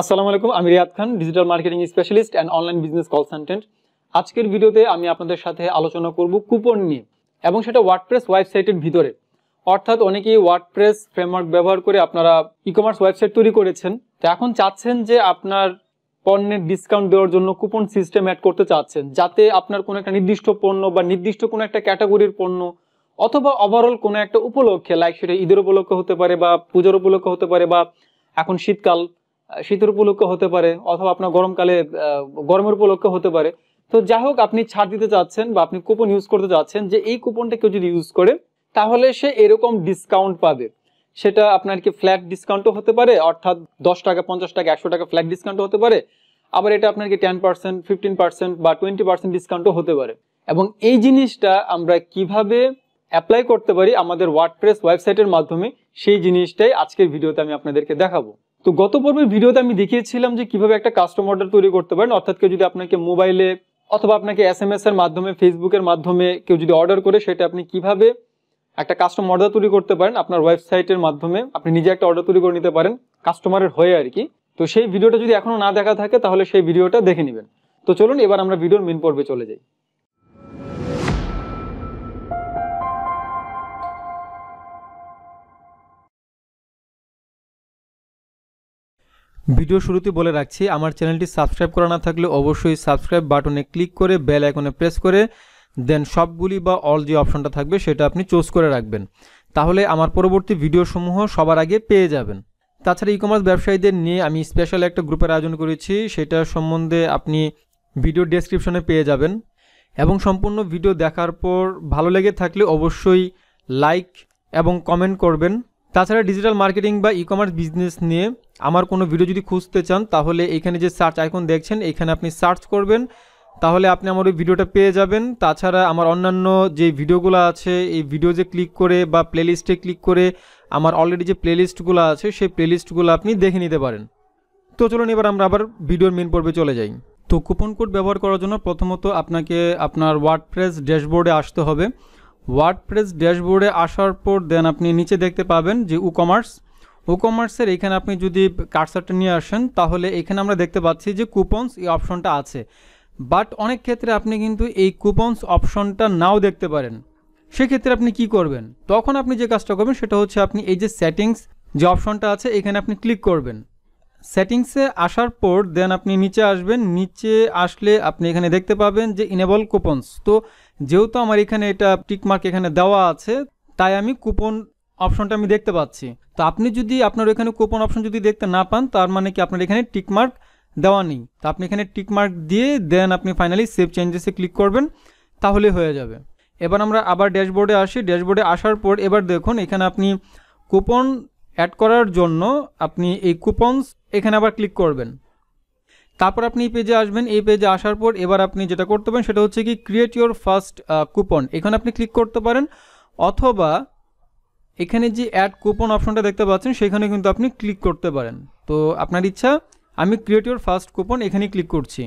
আসসালামু আলাইকুম আমি Riyad Khan digital marketing specialist and online business consultant আজকের ভিডিওতে আমি আপনাদের সাথে আলোচনা করব কুপন নিয়ে এবং সেটা ওয়ার্ডপ্রেস ওয়েবসাইটের ভিতরে অর্থাৎ অনেকেই ওয়ার্ডপ্রেস ফ্রেমওয়ার্ক ব্যবহার করে আপনারা ই কমার্স ওয়েবসাইট তৈরি করেছেন তো এখন চাচ্ছেন যে আপনার পণ্যের ডিসকাউন্ট দেওয়ার জন্য কুপন সিস্টেম অ্যাড করতে চাচ্ছেন যাতে আপনার কোনো একটা নির্দিষ্ট পণ্য বা নির্দিষ্ট কোনো একটা ক্যাটাগরির পণ্য অথবা ওভারঅল কোনো একটা উপলক্ষে লাইক সেটা ঈদের উপলক্ষে হতে পারে বা পুজোর উপলক্ষে হতে পারে বা এখন শীতকাল শীতের উপলক্ষ হতে পারে অথবা আপনার গরমকালে গরমের উপলক্ষ হতে পারে তো যাই হোক আপনি ছাড় দিতে চাচ্ছেন বা আপনি কুপন ইউজ করতে চাচ্ছেন যে এই কুপনটা কেউ যদি ইউজ করে তাহলে সে এরকম ডিসকাউন্ট পাবে সেটা আপনার কি ফ্ল্যাট ডিসকাউন্টও হতে পারে অর্থাৎ দশ টাকা পঞ্চাশ টাকা একশো টাকা ফ্ল্যাট ডিসকাউন্টও হতে পারে আবার এটা আপনার কি টেন পার্সেন্ট ফিফটিন পার্সেন্ট বা টোয়েন্টি পার্সেন্ট ডিসকাউন্টও হতে পারে এবং এই জিনিসটা আমরা কিভাবে অ্যাপ্লাই করতে পারি আমাদের ওয়ার্ডপ্রেস ওয়েবসাইটের মাধ্যমে সেই জিনিসটাই আজকের ভিডিওতে আমি আপনাদেরকে দেখাবো তো গত পর্বের ভিডিওতে আমি দেখিয়েছিলাম যে কিভাবে একটা কাস্টম অর্ডার তৈরি করতে পারেন অর্থাৎ কেউ যদি আপনাকে মোবাইলে অথবা আপনাকে এস এম এস এর মাধ্যমে ফেসবুকের মাধ্যমে কেউ যদি অর্ডার করে সেটা আপনি কিভাবে একটা কাস্টম অর্ডার তৈরি করতে পারেন আপনার ওয়েবসাইটের মাধ্যমে আপনি নিজে একটা অর্ডার তৈরি করে নিতে পারেন কাস্টমারের হয়ে আর কি তো সেই ভিডিওটা যদি এখনও না দেখা থাকে তাহলে সেই ভিডিওটা দেখে নেবেন তো চলুন এবার আমরা ভিডিওর মেন পর্বে চলে যাই ভিডিও শুরুতে বলে রাখছি আমার চ্যানেলটি সাবস্ক্রাইব করা না থাকলে অবশ্যই সাবস্ক্রাইব বাটনে ক্লিক করে বেল আইকনে প্রেস করে দেন সবগুলি বা অল যে অপশনটা থাকবে সেটা আপনি চুজ করে রাখবেন তাহলে আমার পরবর্তী ভিডিওসমূহ সবার আগে পেয়ে যাবেন তাছাড়া ই কমার্স ব্যবসায়ীদের নিয়ে আমি স্পেশাল একটা গ্রুপের আয়োজন করেছি সেটা সম্বন্ধে আপনি ভিডিও ডেসক্রিপশনে পেয়ে যাবেন এবং সম্পূর্ণ ভিডিও দেখার পর ভালো লেগে থাকলে অবশ্যই লাইক এবং কমেন্ট করবেন তাছাড়া ডিজিটাল মার্কেটিং বা ই কমার্স বিজনেস নিয়ে আমার কোনো ভিডিও যদি খুঁজতে চান তাহলে এখানে যে সার্চ আইকন দেখছেন এখানে আপনি সার্চ করবেন তাহলে আপনি আমার ওই ভিডিওটা পেয়ে যাবেন তাছাড়া আমার অন্যান্য যে ভিডিওগুলো আছে এই ভিডিও যে ক্লিক করে বা প্লেলিস্টে ক্লিক করে আমার অলরেডি যে প্লেলিস্টগুলো আছে সেই প্লেলিস্টগুলো আপনি দেখে নিতে পারেন তো চলুন এবার আমরা আবার ভিডিওর মেন পর্বে চলে যাই তো কুপন কোড ব্যবহার করার জন্য প্রথমত আপনাকে আপনার ওয়ার্ডপ্রেস ড্যাশবোর্ডে আসতে হবে ওয়ার্ডপ্রেস ড্যাশবোর্ডে আসার পর দেন আপনি নিচে দেখতে পাবেন যে উ কমার্স ওকমার্সের এখানে আপনি যদি কার্সারটা নিয়ে আসেন তাহলে এখানে আমরা দেখতে পাচ্ছি যে কুপনস এই অপশনটা আছে বাট অনেক ক্ষেত্রে আপনি কিন্তু এই কুপনস অপশনটা নাও দেখতে পারেন সেক্ষেত্রে আপনি কি করবেন তখন আপনি যে কাজটা করবেন সেটা হচ্ছে আপনি এই যে সেটিংস যে অপশনটা আছে এখানে আপনি ক্লিক করবেন সেটিংসে আসার পর দেন আপনি নিচে আসবেন নিচে আসলে আপনি এখানে দেখতে পাবেন যে ইনেবল কুপনস তো যেহেতু আমার এখানে এটা টিকমার্ক এখানে দেওয়া আছে তাই আমি কুপন অপশনটা আমি দেখতে পাচ্ছি তো আপনি যদি আপনার এখানে কুপন অপশন যদি দেখতে না পান তার মানে কি আপনার এখানে টিকমার্ক দেওয়া নেই তো আপনি এখানে টিকমার্ক দিয়ে দেন আপনি ফাইনালি সেভ চেঞ্জেসে ক্লিক করবেন তাহলে হয়ে যাবে এবার আমরা আবার ড্যাশবোর্ডে আসি ড্যাশবোর্ডে আসার পর এবার দেখুন এখানে আপনি কুপন অ্যাড করার জন্য আপনি এই কুপনস এখানে আবার ক্লিক করবেন তারপর আপনি এই পেজে আসবেন এই পেজে আসার পর এবার আপনি যেটা করতে পারেন সেটা হচ্ছে কি ক্রিয়েট ইউর ফার্স্ট কুপন এখানে আপনি ক্লিক করতে পারেন অথবা এখানে যে অ্যাড কুপন অপশনটা দেখতে পাচ্ছেন সেখানে কিন্তু আপনি ক্লিক করতে পারেন তো আপনার ইচ্ছা আমি ক্রিয়েট ইউর ফার্স্ট কুপন এখানে ক্লিক করছি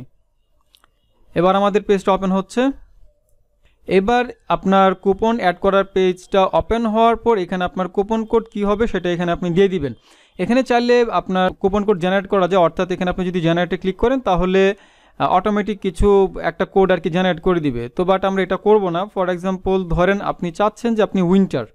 এবার আমাদের পেজটা ওপেন হচ্ছে এবার আপনার কুপন অ্যাড করার পেজটা ওপেন হওয়ার পর এখানে আপনার কুপন কোড কি হবে সেটা এখানে আপনি দিয়ে দিবেন এখানে চাইলে আপনার কুপন কোড জেনারেট করা যায় অর্থাৎ এখানে আপনি যদি জেনারেটে ক্লিক করেন তাহলে অটোমেটিক কিছু একটা কোড আর কি জেনারেট করে দিবে তো বাট আমরা এটা করব না ফর এক্সাম্পল ধরেন আপনি চাচ্ছেন যে আপনি উইন্টার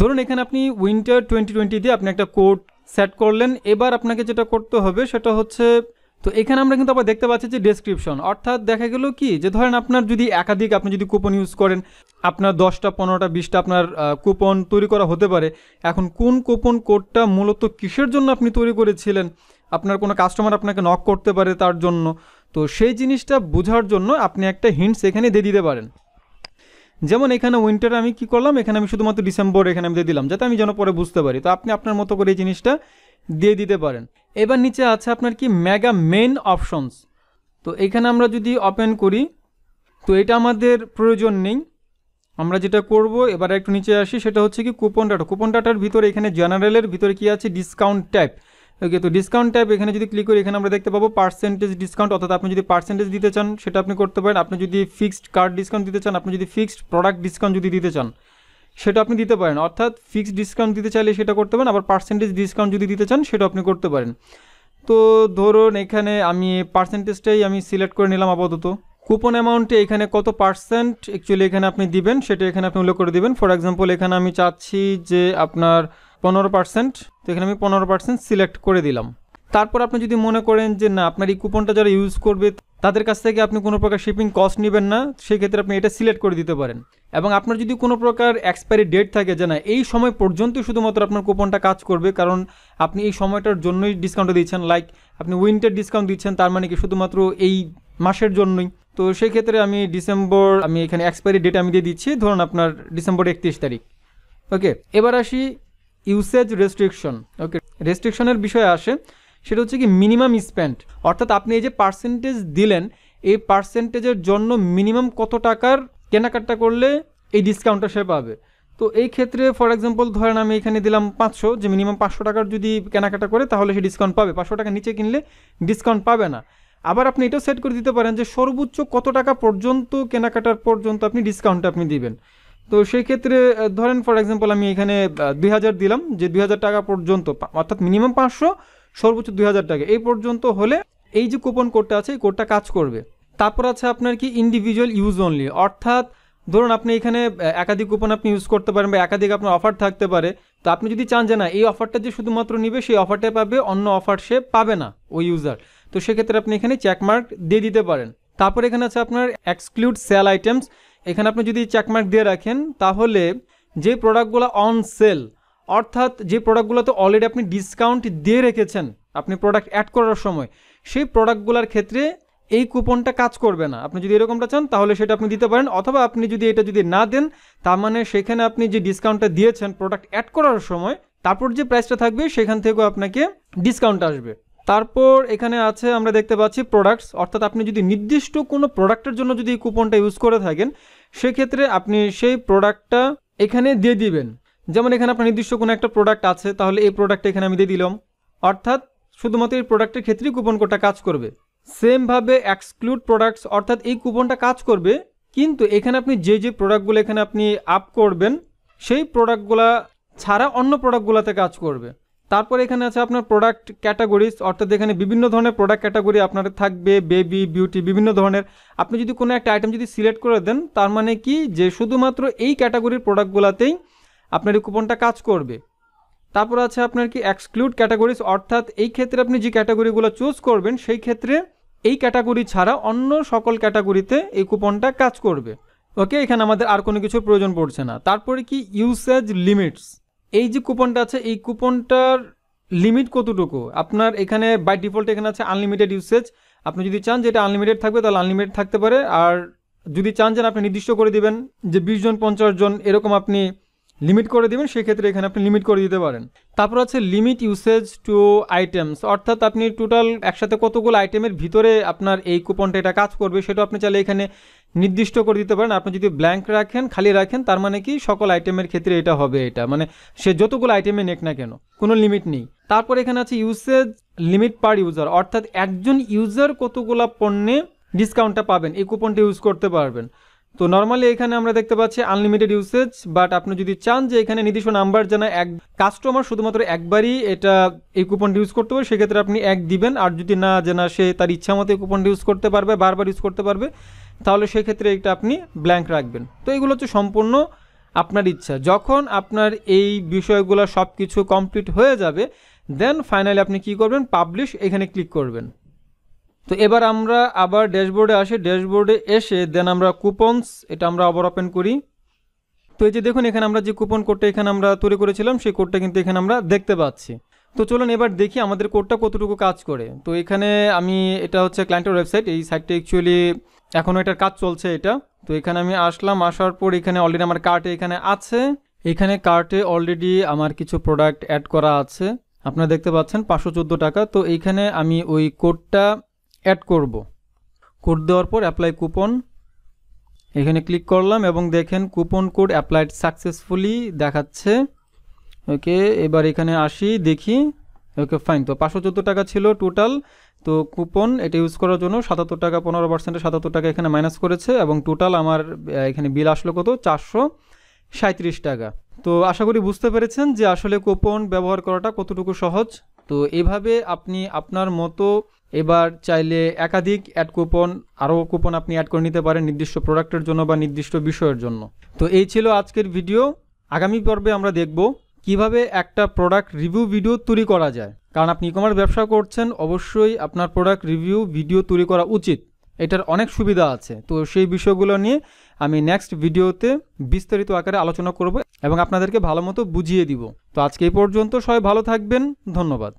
ধরুন এখানে আপনি উইন্টার টোয়েন্টি টোয়েন্টিতে আপনি একটা কোড সেট করলেন এবার আপনাকে যেটা করতে হবে সেটা হচ্ছে তো এখানে আমরা কিন্তু আবার দেখতে পাচ্ছি যে ডেসক্রিপশন অর্থাৎ দেখা গেল কি যে ধরেন আপনার যদি একাধিক আপনি যদি কুপন ইউজ করেন আপনার দশটা পনেরোটা বিশটা আপনার কুপন তৈরি করা হতে পারে এখন কোন কুপন কোডটা মূলত কিসের জন্য আপনি তৈরি করেছিলেন আপনার কোনো কাস্টমার আপনাকে নক করতে পারে তার জন্য তো সেই জিনিসটা বোঝার জন্য আপনি একটা হিন্টস এখানে দিয়ে দিতে পারেন যেমন এখানে উইন্টারে আমি কি করলাম এখানে আমি শুধুমাত্র ডিসেম্বর এখানে আমি দিয়ে দিলাম যাতে আমি যেন পরে বুঝতে পারি তো আপনি আপনার মতো করে এই জিনিসটা দিয়ে দিতে পারেন এবার নিচে আছে আপনার কি মেগা মেন অপশনস তো এখানে আমরা যদি ওপেন করি তো এটা আমাদের প্রয়োজন নেই আমরা যেটা করব এবার একটু নিচে আসি সেটা হচ্ছে কি কুপন ডাটা কুপন ডাটার ভিতরে এখানে জেনারেলের ভিতরে কি আছে ডিসকাউন্ট টাইপ ওকে তো ডিসকাউন্ট ট্যাব এখানে যদি ক্লিক করি এখানে আমরা দেখতে পাবো পার্সেন্টেজ ডিসকাউন্ট অর্থাৎ আপনি যদি পার্সেন্টেজ দিতে চান সেটা আপনি করতে পারেন আপনি যদি ফিক্সড কার্ড ডিসকাউন্ট দিতে চান আপনি যদি ফিক্সড প্রোডাক্ট ডিসকাউন্ট যদি দিতে চান সেটা আপনি দিতে পারেন অর্থাৎ ফিক্সড ডিসকাউন্ট দিতে চাইলে সেটা করতে পারেন আবার পার্সেন্টেজ ডিসকাউন্ট যদি দিতে চান সেটা আপনি করতে পারেন তো ধরুন এখানে আমি পার্সেন্টেজটাই আমি সিলেক্ট করে নিলাম আপাতত কুপন অ্যামাউন্টে এখানে কত পার্সেন্ট অ্যাকচুয়ালি এখানে আপনি দিবেন সেটা এখানে আপনি উল্লেখ করে দিবেন ফর এক্সাম্পল এখানে আমি চাচ্ছি যে আপনার পনেরো পার্সেন্ট তো এখানে আমি পনেরো পার্সেন্ট সিলেক্ট করে দিলাম তারপর আপনি যদি মনে করেন যে না আপনার এই কুপনটা যারা ইউজ করবে তাদের কাছ থেকে আপনি কোনো প্রকার শিপিং কস্ট নেবেন না সেক্ষেত্রে আপনি এটা সিলেক্ট করে দিতে পারেন এবং আপনার যদি কোনো প্রকার এক্সপায়ারি ডেট থাকে যে না এই সময় পর্যন্তই শুধুমাত্র আপনার কুপনটা কাজ করবে কারণ আপনি এই সময়টার জন্যই ডিসকাউন্টটা দিচ্ছেন লাইক আপনি উইন্টার ডিসকাউন্ট দিচ্ছেন তার মানে কি শুধুমাত্র এই মাসের জন্যই তো সেই ক্ষেত্রে আমি ডিসেম্বর আমি এখানে এক্সপায়ারি ডেট আমি দিয়ে দিচ্ছি ধরুন আপনার ডিসেম্বর একত্রিশ তারিখ ওকে এবার আসি ইউসেজ রেস্ট্রিকশন ওকে রেস্ট্রিকশনের বিষয়ে আসে সেটা হচ্ছে কি মিনিমাম স্পেন্ড অর্থাৎ আপনি এই যে পার্সেন্টেজ দিলেন এই পার্সেন্টেজের জন্য মিনিমাম কত টাকার কেনাকাটা করলে এই ডিসকাউন্টটা সে পাবে তো এই ক্ষেত্রে ফর এক্সাম্পল ধরেন আমি এখানে দিলাম পাঁচশো যে মিনিমাম পাঁচশো টাকার যদি কেনাকাটা করে তাহলে সে ডিসকাউন্ট পাবে পাঁচশো টাকা নিচে কিনলে ডিসকাউন্ট পাবে না আবার আপনি এটাও সেট করে দিতে পারেন যে সর্বোচ্চ কত টাকা পর্যন্ত কেনাকাটার পর্যন্ত আপনি ডিসকাউন্ট আপনি দিবেন তো সেই ক্ষেত্রে ধরেন ফর এক্সাম্পল আমি এখানে দুই দিলাম যে দুই টাকা পর্যন্ত অর্থাৎ মিনিমাম পাঁচশো সর্বোচ্চ দুই টাকা এই পর্যন্ত হলে এই যে কুপন কোডটা আছে এই কোডটা কাজ করবে তারপর আছে আপনার কি ইন্ডিভিজুয়াল ইউজ অনলি অর্থাৎ ধরুন আপনি এখানে একাধিক কুপন আপনি ইউজ করতে পারেন বা একাধিক আপনার অফার থাকতে পারে তো আপনি যদি চান যে না এই অফারটা যে শুধুমাত্র নিবে সেই অফারটা পাবে অন্য অফার সে পাবে না ওই ইউজার তো সেক্ষেত্রে আপনি এখানে চেকমার্ক দিয়ে দিতে পারেন তারপর এখানে আছে আপনার এক্সক্লুড সেল আইটেমস এখানে আপনি যদি চেকমার্ক দিয়ে রাখেন তাহলে যে প্রোডাক্টগুলো অন সেল অর্থাৎ যে প্রোডাক্টগুলোতে অলরেডি আপনি ডিসকাউন্ট দিয়ে রেখেছেন আপনি প্রোডাক্ট অ্যাড করার সময় সেই প্রোডাক্টগুলোর ক্ষেত্রে এই কুপনটা কাজ করবে না আপনি যদি এরকমটা চান তাহলে সেটা আপনি দিতে পারেন অথবা আপনি যদি এটা যদি না দেন তার মানে সেখানে আপনি যে ডিসকাউন্টটা দিয়েছেন প্রোডাক্ট অ্যাড করার সময় তারপর যে প্রাইসটা থাকবে সেখান থেকেও আপনাকে ডিসকাউন্ট আসবে তারপর এখানে আছে আমরা দেখতে পাচ্ছি প্রোডাক্টস অর্থাৎ আপনি যদি নির্দিষ্ট কোনো প্রোডাক্টের জন্য যদি এই কুপনটা ইউজ করে থাকেন সেক্ষেত্রে আপনি সেই প্রোডাক্টটা এখানে দিয়ে দিবেন যেমন এখানে আপনার নির্দিষ্ট কোনো একটা প্রোডাক্ট আছে তাহলে এই প্রোডাক্টটা এখানে আমি দিয়ে দিলাম অর্থাৎ শুধুমাত্র এই প্রোডাক্টের ক্ষেত্রেই কুপন কোডটা কাজ করবে সেমভাবে এক্সক্লুড প্রোডাক্টস অর্থাৎ এই কুপনটা কাজ করবে কিন্তু এখানে আপনি যে যে প্রোডাক্টগুলো এখানে আপনি আপ করবেন সেই প্রোডাক্টগুলা ছাড়া অন্য প্রোডাক্টগুলোতে কাজ করবে তারপর এখানে আছে আপনার প্রোডাক্ট ক্যাটাগরিজ অর্থাৎ এখানে বিভিন্ন ধরনের প্রোডাক্ট ক্যাটাগরি আপনার থাকবে বেবি বিউটি বিভিন্ন ধরনের আপনি যদি কোনো একটা আইটেম যদি সিলেক্ট করে দেন তার মানে কি যে শুধুমাত্র এই ক্যাটাগরির প্রোডাক্টগুলোতেই আপনার এই কুপনটা কাজ করবে তারপর আছে আপনার কি এক্সক্লুড ক্যাটাগরিজ অর্থাৎ এই ক্ষেত্রে আপনি যে ক্যাটাগরিগুলো চুজ করবেন সেই ক্ষেত্রে এই ক্যাটাগরি ছাড়া অন্য সকল ক্যাটাগরিতে এই কুপনটা কাজ করবে ওকে এখানে আমাদের আর কোনো কিছুর প্রয়োজন পড়ছে না তারপরে কি ইউসেজ লিমিটস এই যে কুপনটা আছে এই কুপনটার লিমিট কতটুকু আপনার এখানে বাই ডিফল্ট এখানে আছে আনলিমিটেড ইউসেজ আপনি যদি চান যে এটা আনলিমিটেড থাকবে তাহলে আনলিমিটেড থাকতে পারে আর যদি চান যে আপনি নির্দিষ্ট করে দিবেন যে বিশ জন পঞ্চাশ জন এরকম আপনি লিমিট করে দেবেন সেক্ষেত্রে এখানে আপনি লিমিট করে দিতে পারেন তারপর আছে লিমিট ইউসেজ টু আইটেমস অর্থাৎ আপনি টোটাল একসাথে কতগুলো আইটেমের ভিতরে আপনার এই কুপনটা এটা কাজ করবে সেটা আপনি চাইলে এখানে নির্দিষ্ট করে দিতে পারেন আপনি যদি ব্ল্যাঙ্ক রাখেন খালি রাখেন তার মানে কি সকল আইটেমের ক্ষেত্রে এটা হবে এটা মানে সে যতগুলো আইটেমে নেক না কেন কোনো লিমিট নেই তারপর এখানে আছে ইউসেজ লিমিট পার ইউজার অর্থাৎ একজন ইউজার কতগুলো পণ্যে ডিসকাউন্টটা পাবেন এই কুপনটা ইউজ করতে পারবেন তো নর্মালি এখানে আমরা দেখতে পাচ্ছি আনলিমিটেড ইউসেজ বাট আপনি যদি চান যে এখানে নির্দিষ্ট নাম্বার জানা এক কাস্টমার শুধুমাত্র একবারই এটা এই কুপনটা ইউজ করতে পারবে সেক্ষেত্রে আপনি এক দিবেন আর যদি না জানা সে তার ইচ্ছা মতো এই কুপনটা ইউজ করতে পারবে বারবার ইউজ করতে পারবে তাহলে সেক্ষেত্রে এটা আপনি ব্ল্যাঙ্ক রাখবেন তো এগুলো হচ্ছে সম্পূর্ণ আপনার ইচ্ছা যখন আপনার এই বিষয়গুলো সব কিছু কমপ্লিট হয়ে যাবে দেন ফাইনালি আপনি কি করবেন পাবলিশ এখানে ক্লিক করবেন তো এবার আমরা আবার ড্যাশবোর্ডে আসি ড্যাশবোর্ডে এসে দেন আমরা কুপনস এটা আমরা আবার ওপেন করি তো এই যে দেখুন এখানে আমরা যে কুপন কোডটা এখানে আমরা তৈরি করেছিলাম সেই কোডটা কিন্তু এখানে আমরা দেখতে পাচ্ছি তো চলুন এবার দেখি আমাদের কোডটা কতটুকু কাজ করে তো এখানে আমি এটা হচ্ছে ক্লায়েন্টের ওয়েবসাইট এই সাইটটা অ্যাকচুয়ালি এখনও এটার কাজ চলছে এটা তো এখানে আমি আসলাম আসার পর এখানে অলরেডি আমার কার্টে এখানে আছে এখানে কার্টে অলরেডি আমার কিছু প্রোডাক্ট অ্যাড করা আছে আপনারা দেখতে পাচ্ছেন পাঁচশো টাকা তো এইখানে আমি ওই কোডটা অ্যাড করব কোড দেওয়ার পর অ্যাপ্লাই কুপন এখানে ক্লিক করলাম এবং দেখেন কুপন কোড অ্যাপ্লাইড সাকসেসফুলি দেখাচ্ছে ওকে এবার এখানে আসি দেখি ওকে ফাইন তো পাঁচশো চোদ্দো টাকা ছিল টোটাল তো কুপন এটা ইউজ করার জন্য সাতাত্তর টাকা পনেরো পার্সেন্টে সাতাত্তর টাকা এখানে মাইনাস করেছে এবং টোটাল আমার এখানে বিল আসলো কত চারশো সাঁত্রিশ টাকা তো আশা করি বুঝতে পেরেছেন যে আসলে কুপন ব্যবহার করাটা কতটুকু সহজ তো এভাবে আপনি আপনার মতো এবার চাইলে একাধিক অ্যাড কুপন আরও কুপন আপনি অ্যাড করে নিতে পারেন নির্দিষ্ট প্রোডাক্টের জন্য বা নির্দিষ্ট বিষয়ের জন্য তো এই ছিল আজকের ভিডিও আগামী পর্বে আমরা দেখব কিভাবে একটা প্রোডাক্ট রিভিউ ভিডিও তৈরি করা যায় কারণ আপনি ই কমার্স ব্যবসা করছেন অবশ্যই আপনার প্রোডাক্ট রিভিউ ভিডিও তৈরি করা উচিত এটার অনেক সুবিধা আছে তো সেই বিষয়গুলো নিয়ে আমি নেক্সট ভিডিওতে বিস্তারিত আকারে আলোচনা করব এবং আপনাদেরকে ভালো মতো বুঝিয়ে দিব তো আজকে এই পর্যন্ত সবাই ভালো থাকবেন ধন্যবাদ